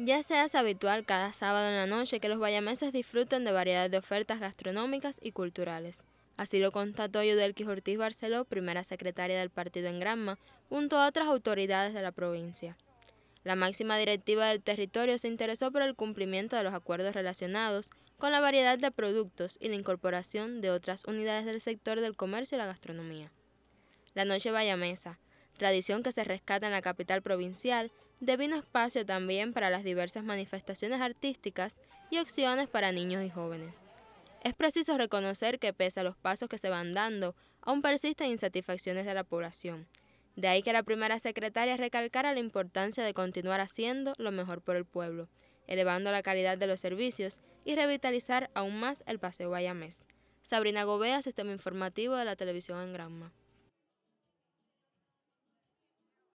Ya se hace habitual cada sábado en la noche que los bayameses disfruten de variedad de ofertas gastronómicas y culturales. Así lo constató Yudelquis Ortiz Barceló, primera secretaria del partido en Granma, junto a otras autoridades de la provincia. La máxima directiva del territorio se interesó por el cumplimiento de los acuerdos relacionados con la variedad de productos y la incorporación de otras unidades del sector del comercio y la gastronomía. La noche bayamesa, tradición que se rescata en la capital provincial, devino espacio también para las diversas manifestaciones artísticas y opciones para niños y jóvenes. Es preciso reconocer que pese a los pasos que se van dando, aún persisten insatisfacciones de la población. De ahí que la primera secretaria recalcara la importancia de continuar haciendo lo mejor por el pueblo, elevando la calidad de los servicios y revitalizar aún más el paseo Bayamés. Sabrina Gobea, Sistema Informativo de la Televisión en Granma.